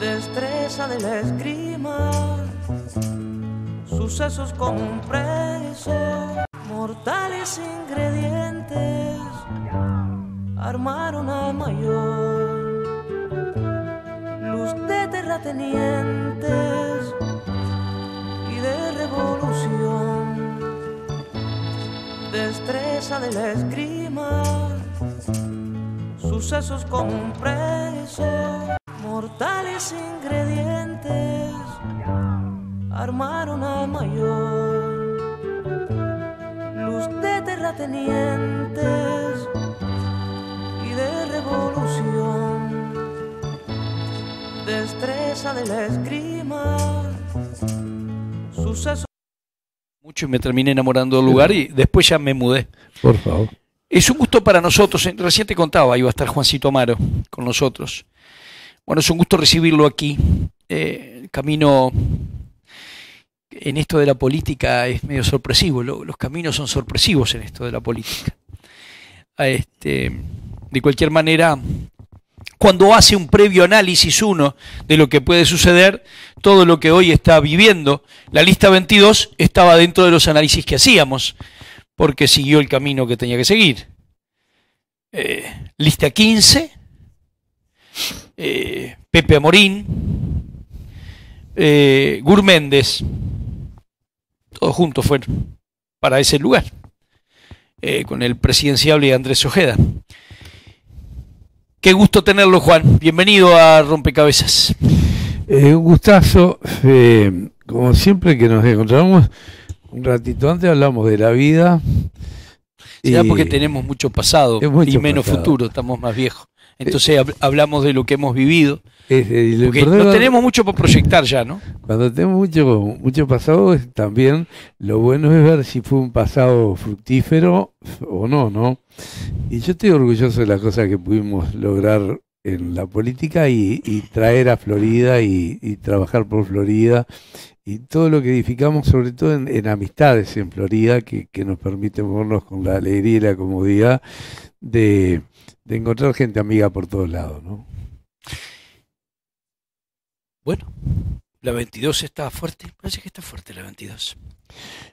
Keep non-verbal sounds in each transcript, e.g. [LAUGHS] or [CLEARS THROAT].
destreza de la esgrima, sucesos con un preso, mortales ingredientes armaron una mayor, luz de terratenientes y de revolución, destreza de la esgrima, sucesos con un preso mortales ingredientes armaron al mayor. Luz de terratenientes y de revolución, destreza de la esgrima, suceso. Mucho y me terminé enamorando del lugar y después ya me mudé. Por favor. Es un gusto para nosotros. Eh, recién te contaba, iba a estar Juancito Amaro con nosotros. Bueno, es un gusto recibirlo aquí. Eh, el camino en esto de la política es medio sorpresivo. los caminos son sorpresivos en esto de la política. Este, de cualquier manera, cuando hace un previo análisis uno de lo que puede suceder, todo lo que hoy está viviendo, la lista 22 estaba dentro de los análisis que hacíamos, porque siguió el camino que tenía que seguir. Eh, lista 15 eh, Pepe Amorín, eh, Méndez, todos juntos fueron para ese lugar, eh, con el presidenciable Andrés Ojeda. Qué gusto tenerlo, Juan. Bienvenido a Rompecabezas. Eh, un gustazo, como siempre que nos encontramos, un ratito antes hablamos de la vida. Será porque tenemos mucho pasado y menos futuro, estamos más viejos. Entonces hablamos de lo que hemos vivido. Eh, porque no tenemos mucho para proyectar ya, ¿no? Cuando tenemos mucho, mucho pasado, también lo bueno es ver si fue un pasado fructífero o no, ¿no? Y yo estoy orgulloso de las cosas que pudimos lograr en la política y, traer a Florida y, trabajar por Florida y todo lo que edificamos, sobre todo en, amistades en Florida, que, que nos permite movernos con la alegría y la comodidad de de encontrar gente amiga por todos lados, ¿no? Bueno, la 22 está fuerte, parece que está fuerte la 22.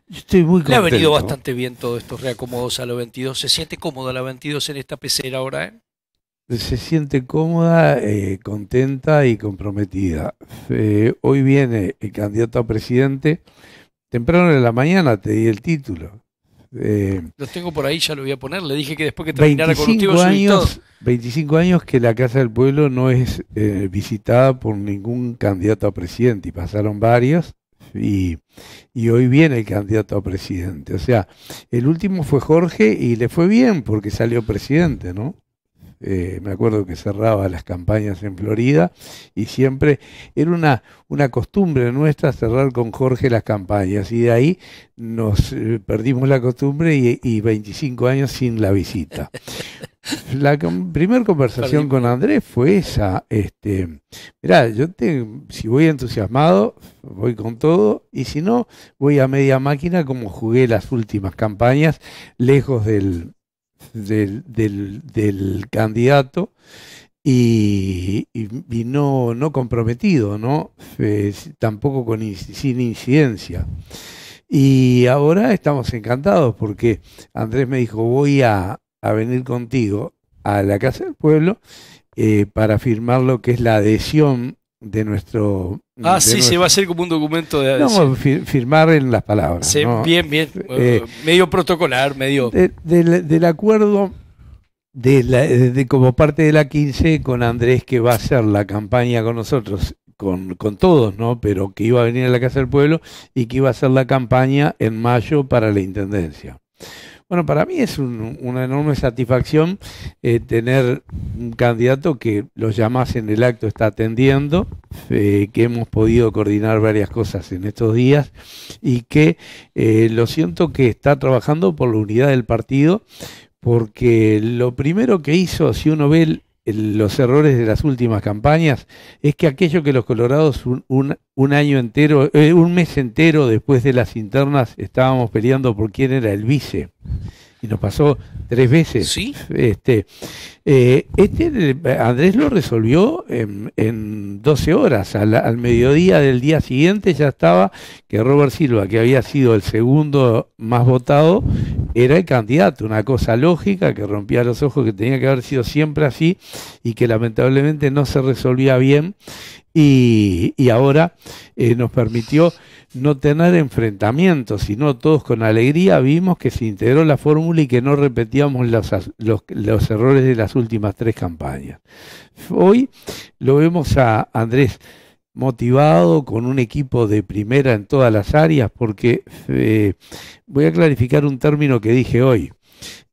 Yo estoy muy contento. Le ha venido bastante bien todos estos reacomodos a la 22. ¿Se siente cómoda la 22 en esta pecera ahora? ¿eh? Se siente cómoda, eh, contenta y comprometida. Eh, hoy viene el candidato a presidente. Temprano en la mañana te di el título. Eh, Los tengo por ahí, ya lo voy a poner. Le dije que después que terminara 25 años, 25 años que la Casa del Pueblo no es eh, visitada por ningún candidato a presidente, y pasaron varios, y, y, hoy viene el candidato a presidente. O sea, el último fue Jorge y le fue bien porque salió presidente, ¿no? Eh, me acuerdo que cerraba las campañas en Florida y siempre era una, una costumbre nuestra cerrar con Jorge las campañas y de ahí nos eh, perdimos la costumbre y, 25 años sin la visita. [LAUGHS] La primera conversación con Andrés fue esa, este, mirá, yo te, si voy entusiasmado, voy con todo, y si no, voy a media máquina como jugué las últimas campañas, lejos del, del, del, candidato y, no, no comprometido, ¿no? Eh, tampoco con, sin incidencia. Y ahora estamos encantados porque Andrés me dijo, voy a, venir contigo a la Casa del Pueblo eh, para firmar lo que es la adhesión de nuestro... Ah, sí, se va a hacer como un documento de... No, firmar en las palabras. Bien, bien. Eh, medio protocolar, medio... del acuerdo de, como parte de la 15 con Andrés que va a hacer la campaña con nosotros, con, con todos, ¿no? Pero que iba a venir a la Casa del Pueblo y que iba a hacer la campaña en mayo para la Intendencia. Bueno, para mí es una enorme satisfacción eh, tener un candidato que los llamás en el acto está atendiendo, eh, que hemos podido coordinar varias cosas en estos días y que eh, lo siento que está trabajando por la unidad del partido, porque lo primero que hizo, si uno ve el, los errores de las últimas campañas es que aquello que los colorados un, año entero, eh, un mes entero después de las internas estábamos peleando por quién era el vice y nos pasó tres veces. Este, eh, este Andrés lo resolvió en, 12 horas. Al, mediodía del día siguiente ya estaba que Robert Silva, que había sido el segundo más votado, era el candidato. Una cosa lógica que rompía los ojos, que tenía que haber sido siempre así y que lamentablemente no se resolvía bien. Y, ahora eh, nos permitió no tener enfrentamientos, sino todos con alegría vimos que se integró la fórmula y que no repetíamos los, errores de las últimas tres campañas. Hoy lo vemos a Andrés motivado, con un equipo de primera en todas las áreas, porque eh, voy a clarificar un término que dije hoy.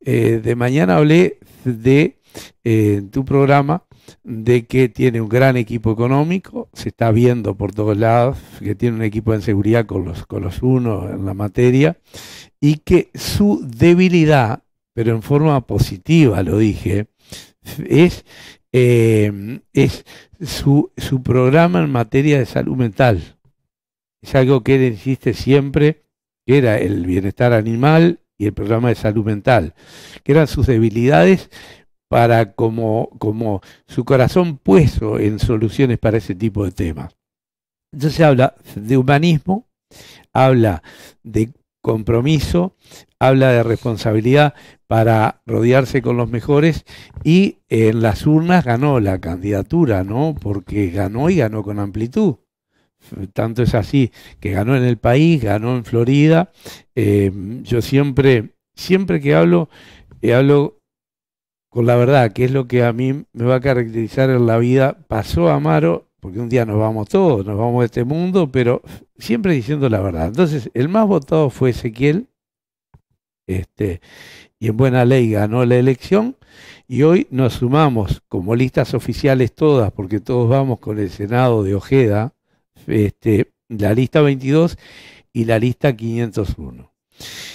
Eh, de mañana hablé de, eh, tu programa, de que tiene un gran equipo económico, se está viendo por todos lados, que tiene un equipo en seguridad con los, con los unos en la materia, y que su debilidad, pero en forma positiva lo dije, es, eh, es su, su programa en materia de salud mental. Es algo que él insiste siempre, que era el bienestar animal y el programa de salud mental, que eran sus debilidades para como, como su corazón puesto en soluciones para ese tipo de temas. Entonces habla de humanismo, habla de compromiso, habla de responsabilidad para rodearse con los mejores y en las urnas ganó la candidatura, ¿no? Porque ganó y ganó con amplitud. Tanto es así que ganó en el país, ganó en Florida. Eh, yo siempre, siempre que hablo, eh, hablo con la verdad, que es lo que a mí me va a caracterizar en la vida. Pasó Amaro, porque un día nos vamos todos, nos vamos de este mundo, pero siempre diciendo la verdad. Entonces, el más votado fue Ezequiel, este, y en buena ley ganó la elección, y hoy nos sumamos como listas oficiales todas, porque todos vamos con el Senado de Ojeda, este, la lista 22 y la lista 501.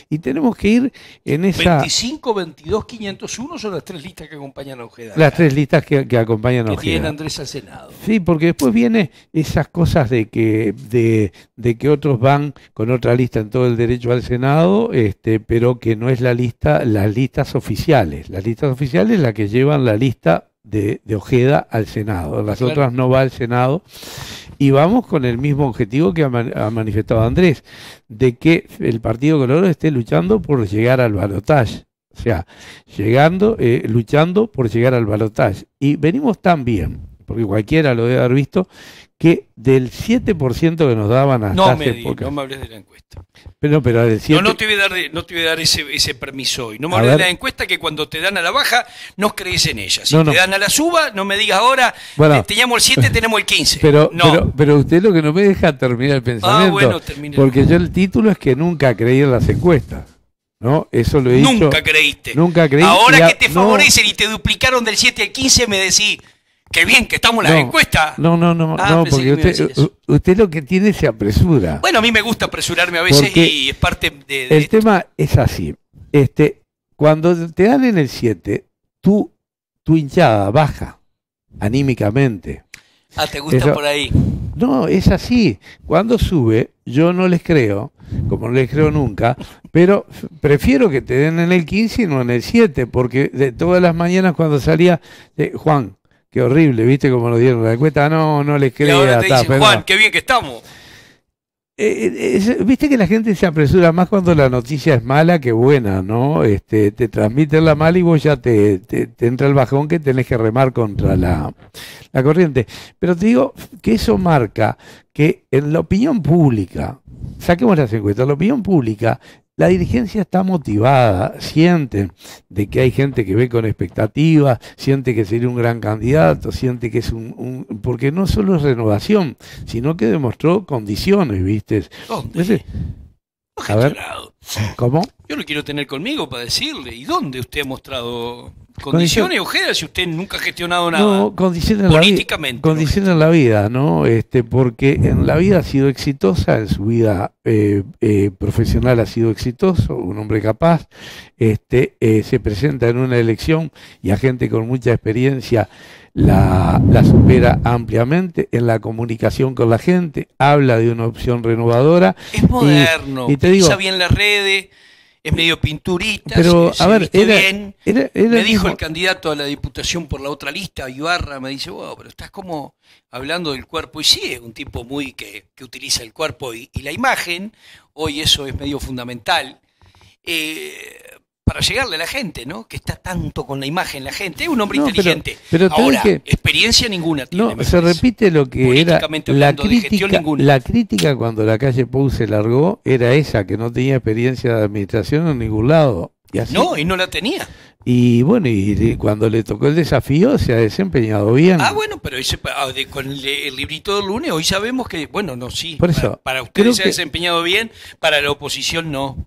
Y tenemos que ir en esa... 25, 22, 501 son las tres listas que acompañan a Ojeda. Las tres listas que, acompañan a Ojeda. Que tiene Andrés al Senado. Sí, porque después viene esas cosas de que, de, de que otros van con otra lista en todo el derecho al Senado, este, pero que no es la lista, las listas oficiales. Las listas oficiales es la que llevan la lista de, Ojeda al Senado. Las otras no va al Senado. Y vamos con el mismo objetivo que ha, manifestado Andrés, de que el Partido Colorado esté luchando por llegar al balotaje. O sea, llegando, eh, luchando por llegar al balotaje. Y venimos tan bien porque cualquiera lo debe haber visto, que del 7% que nos daban hasta no me, no me hables de la encuesta. Pero, pero No, no te voy a dar, no te voy a dar ese, permiso hoy. No me hables de la encuesta que cuando te dan a la baja no crees en ella. Si te dan a la suba, no me digas ahora, te teníamos el 7, tenemos el 15. [LAUGHS] Pero, pero, usted lo que no me deja terminar el ah, pensamiento. Porque yo el título es que nunca creí en las encuestas. ¿no? Eso lo Nunca creíste. Nunca creí. Ahora que te favorecen y te duplicaron del 7 al 15, me decís, Qué bien que estamos en la encuesta. No, no, no, ah, porque usted, lo que tiene se apresura. Bueno, a mí me gusta apresurarme a veces y es parte de, El tema es así. Este, cuando te dan en el 7, tú tu hinchada baja anímicamente. Ah, te gusta por ahí. No, es así. Cuando sube, yo no les creo, como no les creo nunca, pero prefiero que te den en el 15 y no en el 7, porque de todas las mañanas cuando salía, eh, Juan, Qué horrible, ¿viste cómo lo dieron la encuesta? No, no les creo. Y ahora te dicen, Juan, qué bien que estamos. Eh, eh, Viste que la gente se apresura más cuando la noticia es mala que buena, ¿no? Este, te transmiten la mala y vos ya te, entra el bajón que tenés que remar contra la, la corriente. Pero te digo que eso marca que en la opinión pública, saquemos las encuestas, la opinión pública la dirigencia está motivada, siente de que hay gente que ve con expectativas, siente que sería un gran candidato, siente que es un, porque no solo es renovación, sino que demostró condiciones, ¿viste? ¿Dónde? a ¿cómo? Yo lo quiero tener conmigo para decirle, ¿y dónde usted ha mostrado ¿Condiciones ojeras si usted nunca ha gestionado nada. No, Condiciones políticamente. la vida, ¿no? Este, porque en la vida ha sido exitosa, en su vida eh, eh, profesional ha sido exitoso, un hombre capaz, este, eh, se presenta en una elección y a gente con mucha experiencia la, supera ampliamente en la comunicación con la gente, habla de una opción renovadora. Es moderno, y, te usa bien las redes es medio pinturista. Pero, a ver, era, bien. me dijo el candidato a la diputación por la otra lista, Ibarra, me dice, wow, pero estás como hablando del cuerpo. Y sí, es un tipo muy que, que utiliza el cuerpo y, la imagen. Hoy eso es medio fundamental. Eh, para llegarle a la gente, ¿no? Que está tanto con la imagen la gente. Es un hombre inteligente. Pero, Ahora, experiencia ninguna No, se repite lo que era la crítica, la crítica cuando la calle Pou se largó era esa, que no tenía experiencia de administración en ningún lado. No, y no la tenía. Y bueno, y, cuando le tocó el desafío se ha desempeñado bien. Ah, bueno, pero ah, con el, librito del lunes hoy sabemos que, bueno, no, sí. para, para usted se ha desempeñado bien, para la oposición no.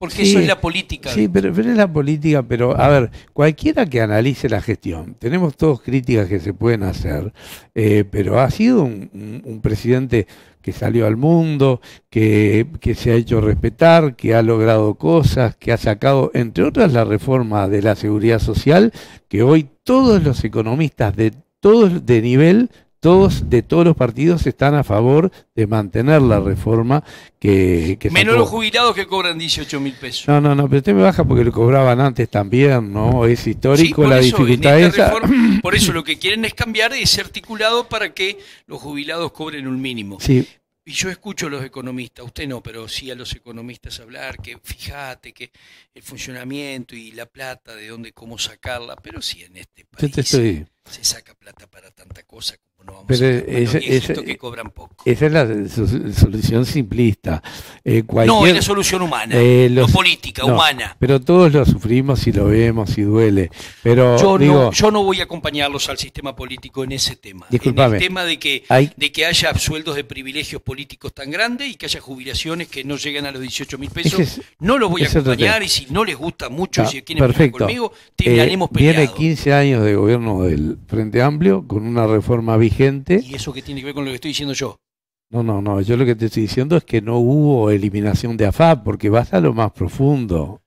Porque eso es la política. Sí, pero, es la política, pero a ver, cualquiera que analice la gestión, tenemos todos críticas que se pueden hacer, eh, pero ha sido un, presidente que salió al mundo, que, que, se ha hecho respetar, que ha logrado cosas, que ha sacado, entre otras, la reforma de la seguridad social, que hoy todos los economistas de todos de nivel todos de todos los partidos están a favor de mantener la reforma que, menos los jubilados que cobran 18 mil pesos no no no pero usted me baja porque lo cobraban antes también no es histórico la dificultad esa [CLEARS THROAT] por eso lo que quieren es cambiar ese articulado para que los jubilados cobren un mínimo sí y yo escucho a los economistas, usted no, pero sí a los economistas hablar que fíjate que el funcionamiento y la plata, de dónde, cómo sacarla, pero sí en este país se saca plata para tanta cosa es, esto que cobran poco. Esa es la solución simplista. Eh, no, es la solución humana, eh, política, humana. Pero todos lo sufrimos y lo vemos y duele. Pero yo, no, yo no voy a acompañarlos al sistema político en ese tema. En el tema de que, de que haya sueldos de privilegios políticos tan grandes y que haya jubilaciones que no lleguen a los 18 mil pesos. no los voy a acompañar y si no les gusta mucho ah, si quieren perfecto. conmigo, eh, Viene 15 años de gobierno del Frente Amplio con una reforma vigente ¿Y eso qué tiene que ver con lo que estoy diciendo yo? No, no, no. Yo lo que te estoy diciendo es que no hubo eliminación de AFAP, porque vas a lo más profundo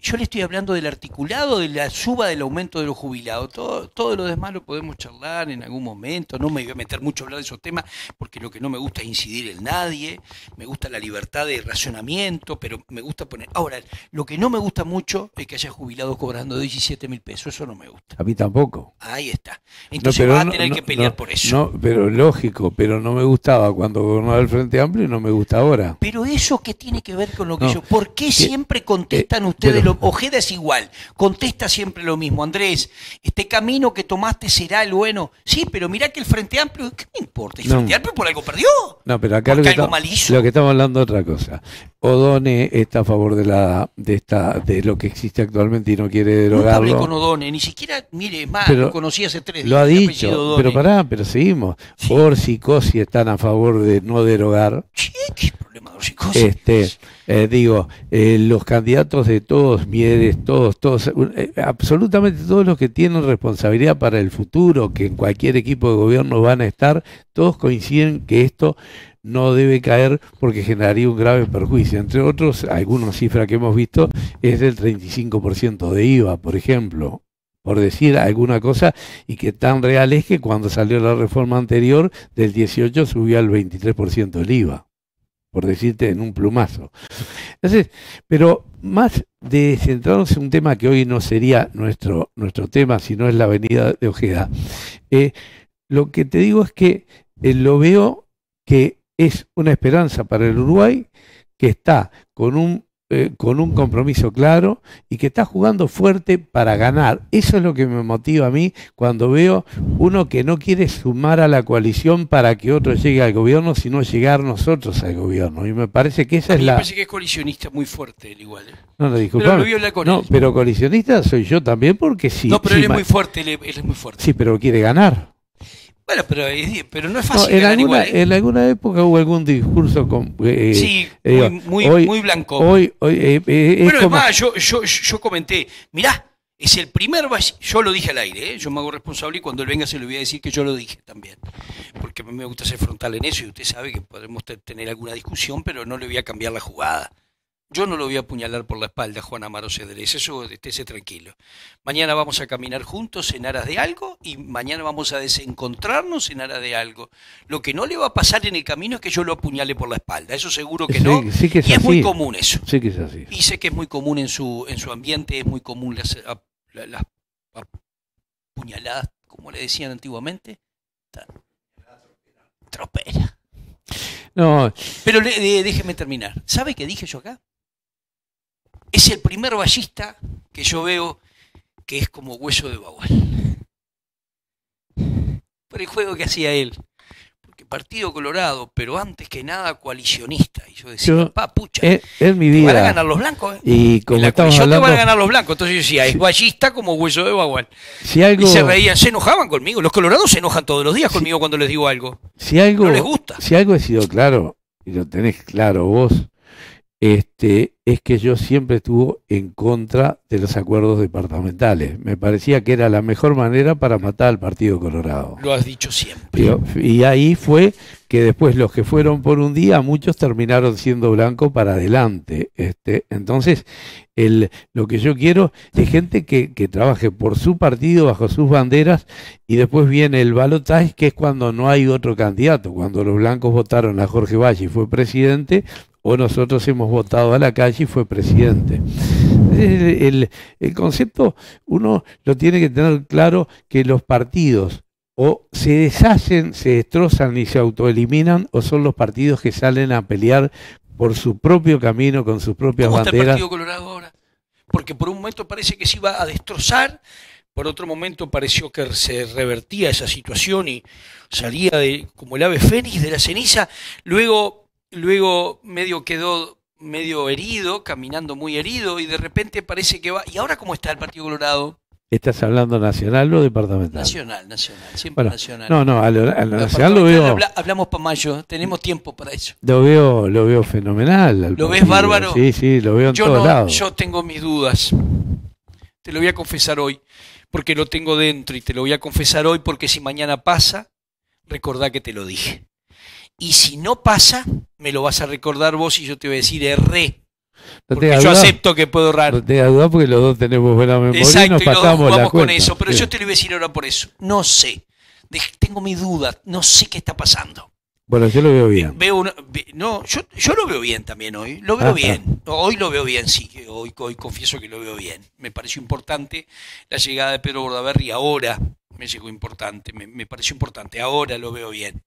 yo le estoy hablando del articulado, de la suba del aumento de los jubilados. Todo, todo lo demás lo podemos charlar en algún momento. No me voy a meter mucho a hablar de esos temas porque lo que no me gusta es incidir en nadie. Me gusta la libertad de racionamiento, pero me gusta poner. Ahora, lo que no me gusta mucho es que haya jubilados cobrando 17 mil pesos. Eso no me gusta. A mí tampoco. Ahí está. Entonces va a tener que pelear por eso. No, pero lógico, pero no me gustaba cuando gobernaba el Frente Amplio y no me gusta ahora. Pero eso ¿qué tiene que ver con lo que yo. ¿Por qué, siempre contestan ustedes? Eh, Ustedes, lo. Ojeda es igual, contesta siempre lo mismo. Andrés, este camino que tomaste será el bueno. Sí, pero mirá que el Frente Amplio, ¿qué me importa? El Frente Amplio por algo perdió. No, pero acá lo que, lo que, estamos hablando es otra cosa. Odone está a favor de la de esta de lo que existe actualmente y no quiere derogarlo. No hablé con Odone, ni siquiera, mire, más, lo conocí hace tres días. Lo ha dicho, pero pará, pero seguimos. Sí. y Cosi están a favor de no derogar. Este, eh, digo, eh, los candidatos de todos, Mieres, todos, todos, eh, absolutamente todos los que tienen responsabilidad para el futuro, que en cualquier equipo de gobierno van a estar, todos coinciden que esto no debe caer porque generaría un grave perjuicio. Entre otros, algunas cifras que hemos visto es del 35% de IVA, por ejemplo, por decir alguna cosa, y que tan real es que cuando salió la reforma anterior, del 18 subió al 23% el IVA por decirte, en un plumazo. Entonces, pero más de centrarnos en un tema que hoy no sería nuestro, nuestro tema, sino es la avenida de Ojeda, eh, lo que te digo es que eh, lo veo que es una esperanza para el Uruguay que está con un eh, con un compromiso claro y que está jugando fuerte para ganar. Eso es lo que me motiva a mí cuando veo uno que no quiere sumar a la coalición para que otro llegue al gobierno, sino llegar nosotros al gobierno. Y me parece que esa es la... Me parece que es colisionista muy fuerte, él igual. ¿eh? No, no, disculpa. Pero no, pero colisionista soy yo también porque sí. No, pero es muy fuerte, él es muy fuerte. Sí, pero quiere ganar. Bueno, pero, pero no es fácil. ¿eh? en, alguna, época hubo algún discurso con, eh, eh, muy, blanco. Hoy, hoy es bueno, yo, yo, yo comenté, mirá, es el primer yo lo dije al aire, yo me hago responsable y cuando él venga se lo voy a decir que yo lo dije también, porque a mí me gusta ser frontal en eso y usted sabe que podemos tener alguna discusión, pero no le voy a cambiar la jugada. Yo no lo voy a apuñalar por la espalda, Juan Amaro Cedrés, eso estése tranquilo. Mañana vamos a caminar juntos en aras de algo y mañana vamos a desencontrarnos en aras de algo. Lo que no le va a pasar en el camino es que yo lo apuñale por la espalda, eso seguro que no. Sí que es y es muy común eso. Sí que es así. Y sé que es muy común en su, en su ambiente, es muy común las, las, apuñaladas, como le decían antiguamente. Tropera. No. Pero eh, déjeme terminar. ¿Sabe qué dije yo acá? es el primer ballista que yo veo que es como hueso de bagual. Por el juego que hacía él. Porque Partido Colorado, pero antes que nada coalicionista. Y yo decía, papucha, es, eh, mi vida. van a ganar los blancos. ¿eh? Y como te van a ganar los blancos. Entonces yo decía, es ballista como hueso de bagual. Si algo, y se reían, se enojaban conmigo. Los colorados se enojan todos los días conmigo cuando les digo algo. Si algo no les gusta. Si algo he sido claro, y lo tenés claro vos, este, es que yo siempre estuve en contra de los acuerdos departamentales. Me parecía que era la mejor manera para matar al Partido Colorado. Lo has dicho siempre. Y, ahí fue que después los que fueron por un día, muchos terminaron siendo blancos para adelante. Este, entonces, el, lo que yo quiero es gente que, trabaje por su partido, bajo sus banderas, y después viene el balotaje, que es cuando no hay otro candidato. Cuando los blancos votaron a Jorge Valle y fue presidente, o nosotros hemos votado a la calle y fue presidente. El, concepto uno lo tiene que tener claro que los partidos o se deshacen, se destrozan y se autoeliminan o son los partidos que salen a pelear por su propio camino, con sus propias ¿Cómo banderas. el Partido Colorado ahora? Porque por un momento parece que se iba a destrozar, por otro momento pareció que se revertía esa situación y salía de, como el ave fénix de la ceniza, luego luego medio quedó medio herido, caminando muy herido, y de repente parece que va. ¿Y ahora cómo está el Partido Colorado? ¿Estás hablando nacional o departamental? Nacional, nacional, siempre nacional. No, no, al, nacional lo veo. hablamos para mayo, tenemos tiempo para eso. Lo veo, lo veo fenomenal. ¿Lo ves bárbaro? Sí, sí, lo veo en todos lados. Yo tengo mis dudas. Te lo voy a confesar hoy, porque lo tengo dentro y te lo voy a confesar hoy porque si mañana pasa, recordá que te lo dije. Y si no pasa, me lo vas a recordar vos y yo te voy a decir erré. yo acepto que puedo errar. No te duda porque los dos tenemos buena memoria Exacto, y nos con eso. Pero yo te lo voy a decir ahora por eso. No sé. tengo mi duda. No sé qué está pasando. Bueno, yo lo veo bien. yo, lo veo bien también hoy. Lo veo ah, bien. Hoy lo veo bien, sí. Hoy, confieso que lo veo bien. Me pareció importante la llegada de Pedro Bordaberry ahora. Me llegó importante. me pareció importante. Ahora lo veo bien.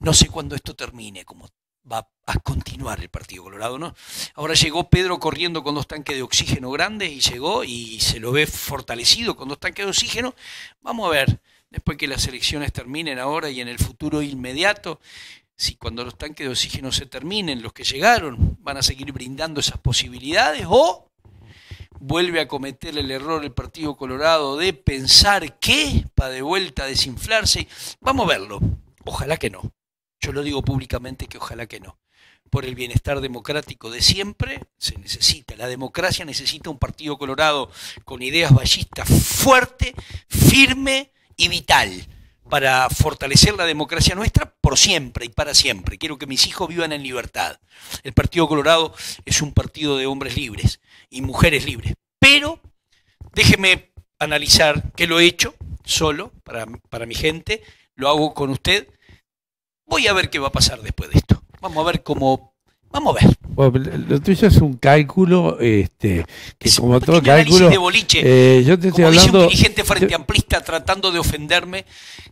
No sé cuándo esto termine, cómo va a continuar el Partido Colorado, ¿no? Ahora llegó Pedro corriendo con dos tanques de oxígeno grandes y llegó y se lo ve fortalecido con dos tanques de oxígeno. Vamos a ver, después que las elecciones terminen ahora y en el futuro inmediato, si cuando los tanques de oxígeno se terminen, los que llegaron van a seguir brindando esas posibilidades o vuelve a cometer el error el Partido Colorado de pensar que para de vuelta desinflarse. Vamos a verlo. Ojalá que no. Yo lo digo públicamente que ojalá que no. Por el bienestar democrático de siempre se necesita. La democracia necesita un partido colorado con ideas ballistas fuerte, firme y vital para fortalecer la democracia nuestra por siempre y para siempre. Quiero que mis hijos vivan en libertad. El Partido Colorado es un partido de hombres libres y mujeres libres. Pero déjeme analizar que lo he hecho solo para, para mi gente, lo hago con usted voy a ver qué va a pasar después de esto. Vamos a ver cómo... Vamos a ver. lo tuyo es un cálculo, este, que como un cálculo. De boliche. Eh, yo te estoy hablando. Dice un dirigente frente amplista tratando de ofenderme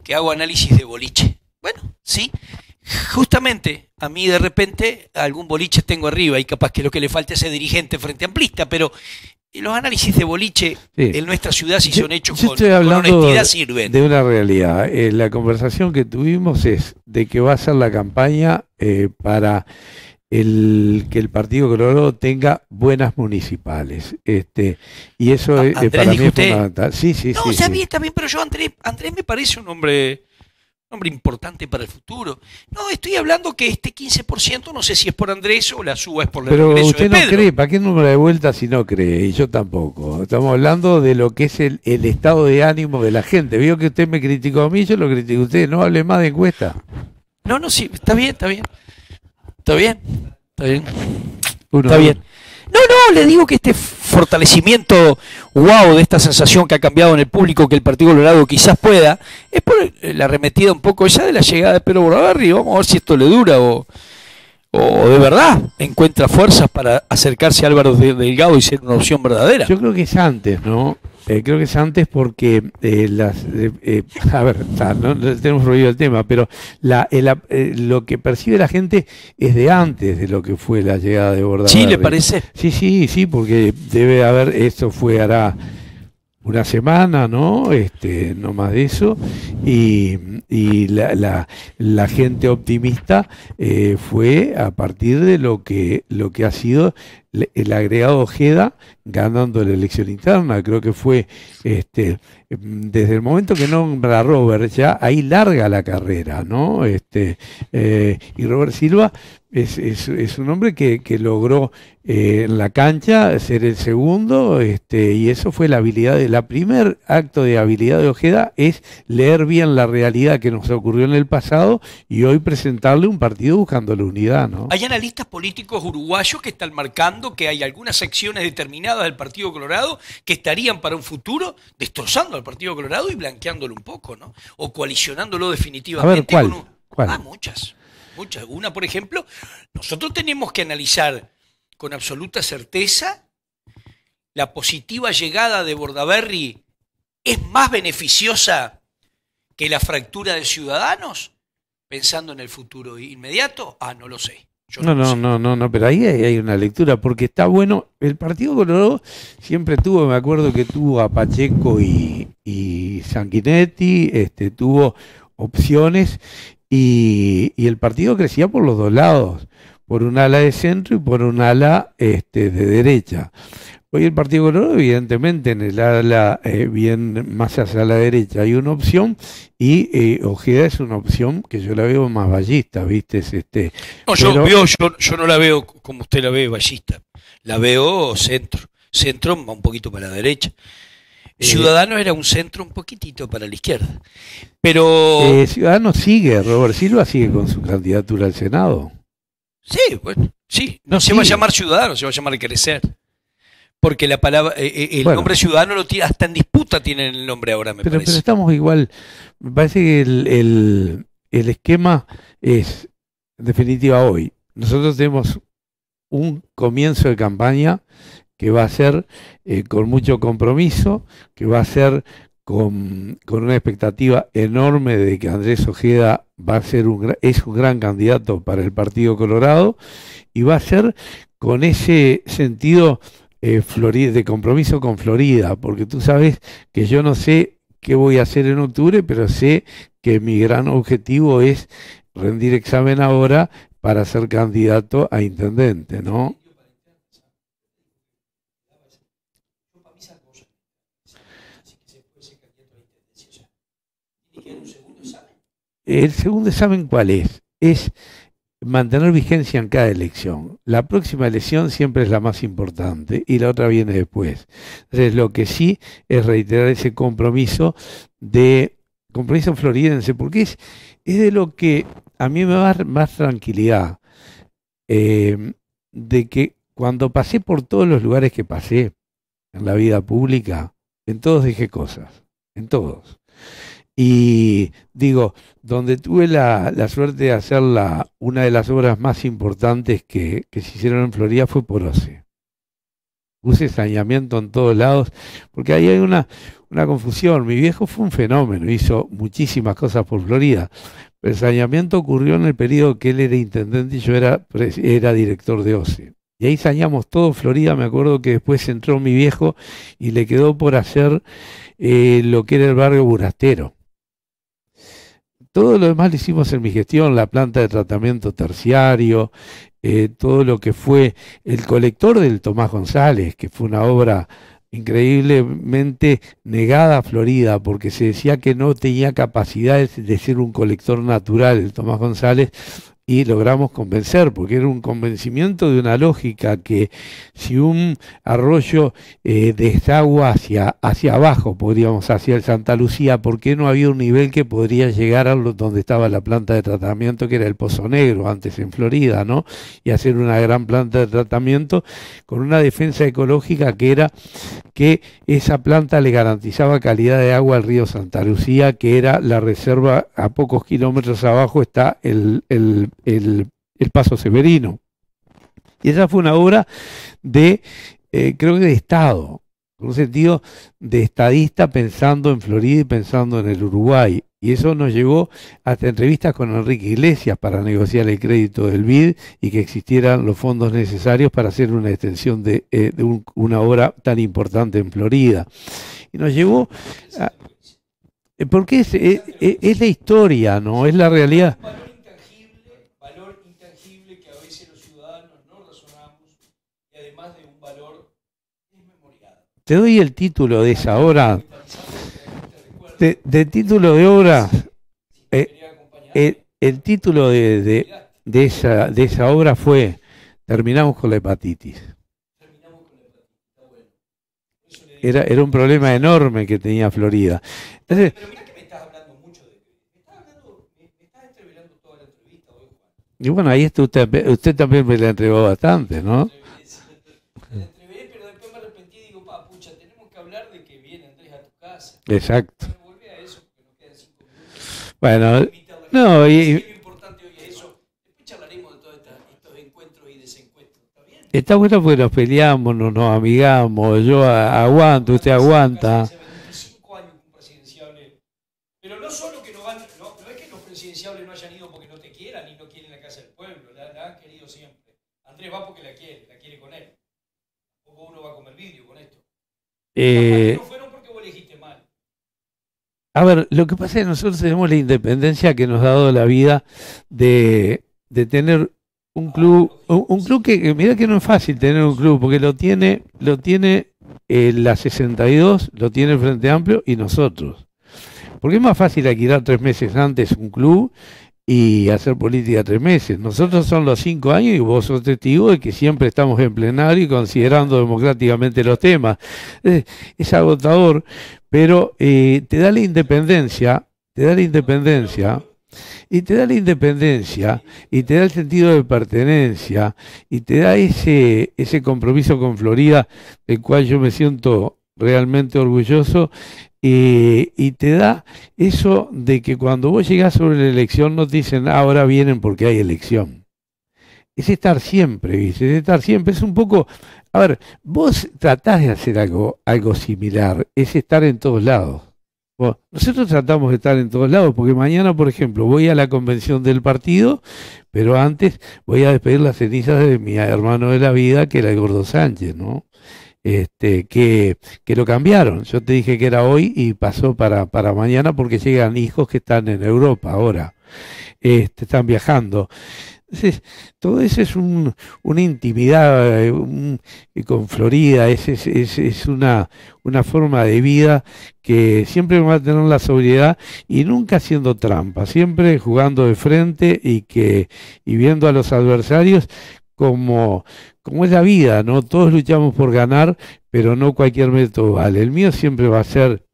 que hago análisis de boliche. Bueno, sí. Justamente, a mí de repente algún boliche tengo arriba y capaz que lo que le falta es el dirigente frente amplista, pero los análisis de boliche en nuestra ciudad, si son hechos con, honestidad, sirven. De una realidad. Eh, la conversación que tuvimos es de que va a ser la campaña eh, para el que el Partido Colorado tenga buenas municipales. Este, y eso ah, es, para mí Sí, sí, no, sabía, está bien, pero yo Andrés, Andrés me parece un hombre hombre importante para el futuro. No, estoy hablando que este 15% no sé si es por Andrés o la suba es por el Pero usted no cree, ¿para qué número de vuelta si no cree? Y yo tampoco. Estamos hablando de lo que es el, estado de ánimo de la gente. Vio que usted me criticó a mí, yo lo critico a usted. No hable más de encuesta. No, no, sí, está bien, está bien. Está bien, está bien. está bien. No, no, le digo que este fortalecimiento guau de esta sensación que ha cambiado en el público que el Partido Colorado quizás pueda, es por la arremetida un poco ya de la llegada de Pedro y Vamos a ver si esto le dura o, o de verdad encuentra fuerzas para acercarse a Álvaro Delgado y ser una opción verdadera. Yo creo que es antes, ¿no? Eh, creo que es antes porque eh, las, eh, [LAUGHS] a ver, ¿no? tenemos ruido el tema, pero lo que percibe la gente es de antes de lo que fue la llegada de Borda. Sí, ¿le parece? Sí, sí, sí, porque debe haber, esto fue hará una semana, ¿no? Este, no más de eso. Y, la, gente optimista fue a partir de lo que, lo que ha sido el agregado Ojeda ganando la elección interna. Creo que fue este, desde el momento que nombra a Robert, ya ahí larga la carrera, ¿no? Este, eh, y Robert Silva es, es, un hombre que, que logró eh, en la cancha ser el segundo, este, y eso fue la habilidad. De, primer acto de habilidad de Ojeda es leer bien la realidad que nos ocurrió en el pasado y hoy presentarle un partido buscando la unidad, ¿no? Hay analistas políticos uruguayos que están marcando que hay algunas secciones determinadas del Partido Colorado que estarían para un futuro destrozando al Partido Colorado y blanqueándolo un poco, ¿no? O coalicionándolo definitivamente. ver, Con Ah, muchas, muchas. Una, por ejemplo, nosotros tenemos que analizar con absoluta certeza la positiva llegada de Bordaberry es más beneficiosa que la fractura de Ciudadanos, pensando en el futuro inmediato. Ah, no lo sé no, no, no, no, no, pero ahí hay una lectura, porque está bueno. El Partido Colorado siempre tuvo, me acuerdo que tuvo a Pacheco y, Sanguinetti, este, tuvo opciones y el partido crecía por los dos lados por un ala de centro y por un ala este, de derecha. Hoy el Partido Colorado, evidentemente, en el ala eh, bien más hacia la derecha hay una opción y eh, Ojeda es una opción que yo la veo más ballista, ¿viste? este, no, yo, no la veo como usted la ve ballista, la veo centro, centro va un poquito para la derecha. Eh, Ciudadano era un centro un poquitito para la izquierda, pero... Ciudadanos sigue, Robert Silva sigue con su candidatura al Senado. Sí, bueno, sí. No se va a llamar ciudadano, se va a llamar crecer. Porque la palabra, eh, eh, el nombre ciudadano lo hasta en disputa tienen el nombre ahora, me parece. Pero estamos igual. Me parece que el, el, esquema es, en definitiva, hoy. Nosotros tenemos un comienzo de campaña que va a ser eh, con mucho compromiso, que va a ser con, una expectativa enorme de que Andrés Ojeda va a ser un, es un gran candidato para el Partido Colorado y va a ser con ese sentido eh, de compromiso con Florida, porque tú sabes que yo no sé qué voy a hacer en octubre, pero sé que mi gran objetivo es rendir examen ahora para ser candidato a intendente, ¿no? El segundo examen, ¿cuál es? Es mantener vigencia en cada elección. La próxima elección siempre es la más importante y la otra viene después. Entonces, lo que sí es reiterar ese compromiso de compromiso floridense, porque es, es de lo que a mí me da más tranquilidad, em, de que cuando pasé por todos los lugares que pasé en la vida pública, en todos dije cosas, en todos. Y digo, donde tuve la, suerte de hacer una de las obras más importantes que, se hicieron en Florida fue por OCE. Puse saneamiento en todos lados, porque ahí hay una, una confusión. Mi viejo fue un fenómeno, hizo muchísimas cosas por Florida. El saneamiento ocurrió en el periodo que él era intendente y yo era, era director de OCE. Y ahí sañamos todo Florida. Me acuerdo que después entró mi viejo y le quedó por hacer eh, lo que era el barrio Burastero. Todo lo demás lo hicimos en mi gestión, la planta de tratamiento terciario, eh, todo lo que fue el colector del Tomás González, que fue una obra increíblemente negada a Florida, porque se decía que no tenía capacidades de ser un colector natural el Tomás González, y logramos convencer, porque era un convencimiento de una lógica que si un arroyo eh, desagua hacia, hacia abajo, podríamos hacia el Santa Lucía, ¿por qué no había un nivel que podría llegar a donde estaba la planta de tratamiento, que era el Pozo Negro, antes en Florida, ¿no? Y hacer una gran planta de tratamiento con una defensa ecológica que era que esa planta le garantizaba calidad de agua al río Santa Lucía, que era la reserva a pocos kilómetros abajo está el el, Paso Severino. Y esa fue una obra de, eh, creo que de Estado, en un sentido de estadista pensando en Florida y pensando en el Uruguay. Y eso nos llevó hasta entrevistas con Enrique Iglesias para negociar el crédito del BID y que existieran los fondos necesarios para hacer una extensión de, eh, una obra tan importante en Florida. Y nos llevó ¿por eh, Porque es, es la historia, ¿no? Es la realidad. Te doy el título de esa obra. De, título de obra. Eh, eh, el, título de, de, de, esa, de esa obra fue Terminamos con la hepatitis. Era, era un problema enorme que tenía Florida. Entonces, y bueno, ahí está usted, usted también me la entregó bastante, ¿no? Exacto. Bueno, no, y... Está bueno porque nos peleamos, nos, amigamos, yo aguanto, usted aguanta. Pero no solo que no van, no, no, es que los presidenciables no hayan ido porque no te quieran y no quieren la casa del pueblo, la, han querido siempre. Andrés va porque la quiere, la quiere con él. Poco uno va a comer vidrio con esto. Eh, a ver, lo que pasa es que nosotros tenemos la independencia que nos ha dado la vida de, de tener un club, un, club que, mira que no es fácil tener un club, porque lo tiene, lo tiene eh, la 62, lo tiene el Frente Amplio y nosotros. Porque es más fácil alquilar tres meses antes un club y hacer política tres meses. Nosotros son los cinco años y vos sos testigo de que siempre estamos en plenario y considerando democráticamente los temas. Eh, es, agotador, pero eh, te da la independencia, te da la independencia. Y te da la independencia, y te da el sentido de pertenencia, y te da ese, ese compromiso con Florida del cual yo me siento realmente orgulloso eh, y te da eso de que cuando vos llegás sobre la elección no te dicen ah, ahora vienen porque hay elección. Es estar siempre, y Es estar siempre. Es un poco. A ver, vos tratás de hacer algo, algo similar, es estar en todos lados. nosotros tratamos de estar en todos lados, porque mañana, por ejemplo, voy a la convención del partido, pero antes voy a despedir las cenizas de mi hermano de la vida, que era el Gordo Sánchez, ¿no? Este, que, lo cambiaron. Yo te dije que era hoy y pasó para, mañana porque llegan hijos que están en Europa ahora, este, están viajando. Entonces, todo eso es un, una intimidad eh, eh, con Florida, es, es, una, una, forma de vida que siempre va a tener la sobriedad y nunca haciendo trampa, siempre jugando de frente y, que, y viendo a los adversarios como, como es la vida, ¿no? Todos luchamos por ganar, pero no cualquier método vale. El mío siempre va a ser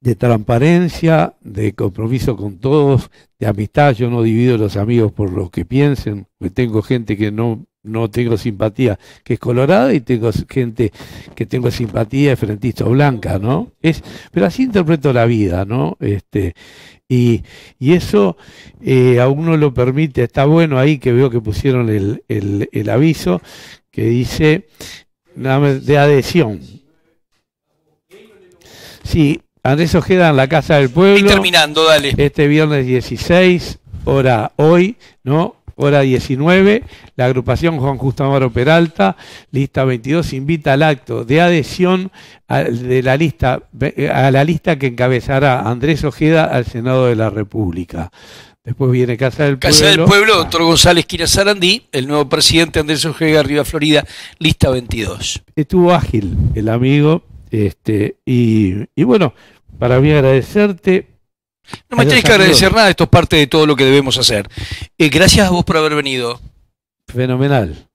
de transparencia, de compromiso con todos, de amistad. Yo no divido los amigos por lo que piensen, porque tengo gente que no, no tengo simpatía, que es colorada, y tengo gente que tengo simpatía, es frentista o blanca, ¿no? Es, pero así interpreto la vida, ¿no? Este, y, eso eh, aún no lo permite, está bueno ahí que veo que pusieron el, aviso que dice de adhesión. Sí, Andrés Ojeda en la Casa del Pueblo. Y terminando, dale. Este viernes 16, hora hoy, ¿no? hora 19. La agrupación Juan Justo Amaro Peralta, lista 22, invita al acto de adhesión a, de la lista, a la lista que encabezará Andrés Ojeda al Senado de la República. Después viene Casa del Pueblo. Casa del Pueblo, ah. doctor González Quirazarandí, el nuevo presidente Andrés Ojeda, Arriba Florida, lista 22. Estuvo ágil el amigo, este, y bueno, para mí agradecerte, no me tienes que agradecer nada, esto es parte de todo lo que debemos hacer. Eh, gracias a vos por haber venido. Fenomenal.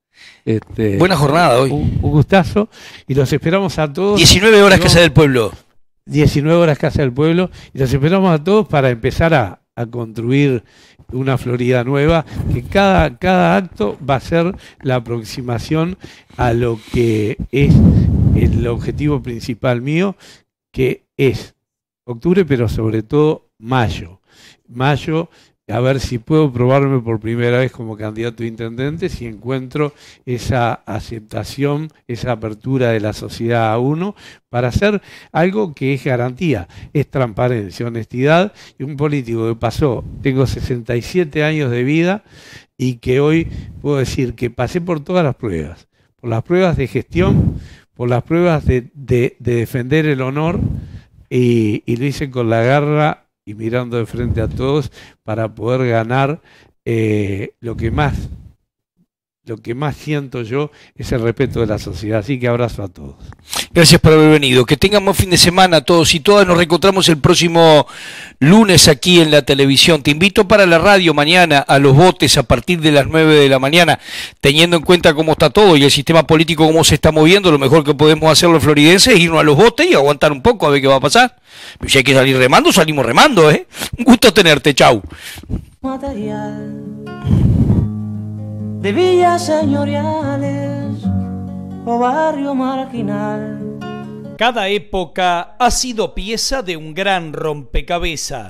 Este, Buena jornada hoy. Un, gustazo y los esperamos a todos. 19 horas Casa del Pueblo. 19 horas Casa del Pueblo y los esperamos a todos para empezar a, construir una Florida nueva, que cada, cada acto va a ser la aproximación a lo que es el objetivo principal mío, que es octubre, pero sobre todo mayo. Mayo, a ver si puedo probarme por primera vez como candidato a intendente, si encuentro esa aceptación, esa apertura de la sociedad a uno para hacer algo que es garantía, es transparencia, honestidad. Y un político que pasó, tengo 67 años de vida y que hoy puedo decir que pasé por todas las pruebas, por las pruebas de gestión, por las pruebas de, defender el honor y, y lo hice con la garra y mirando de frente a todos para poder ganar eh, lo que más lo que más siento yo es el respeto de la sociedad. Así que abrazo a todos. Gracias por haber venido. Que tengamos fin de semana a todos y todas. Nos reencontramos el próximo lunes aquí en la televisión. Te invito para la radio mañana a los botes a partir de las 9 de la mañana, teniendo en cuenta cómo está todo y el sistema político cómo se está moviendo. Lo mejor que podemos hacer los floridenses es irnos a los botes y aguantar un poco a ver qué va a pasar. Pero si hay que salir remando, salimos remando. ¿eh? Un gusto tenerte. Chau de villas señoriales o barrio marginal. Cada época ha sido pieza de un gran rompecabezas.